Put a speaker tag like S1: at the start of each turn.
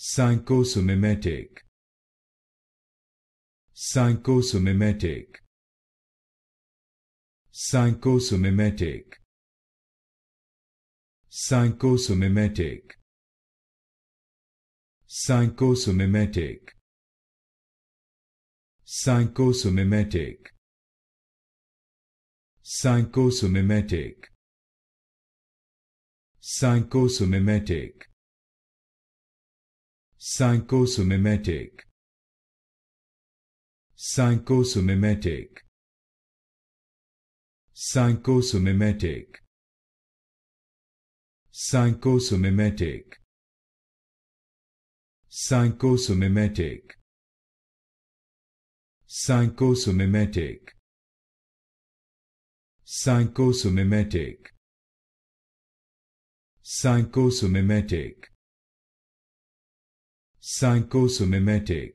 S1: Psychosomimetic. Psychosomimetic. Psychosomimetic. Psychosomimetic. Psychosomimetic. Psychosomimetic. Psychosomimetic. Psychosomimetic. Psychosomimetic. Psychosomimetic. Psychosomimetic. Psychosomimetic. Psychosomimetic. Psychosomimetic. Psychosomimetic. Psychosomimetic psychosomatic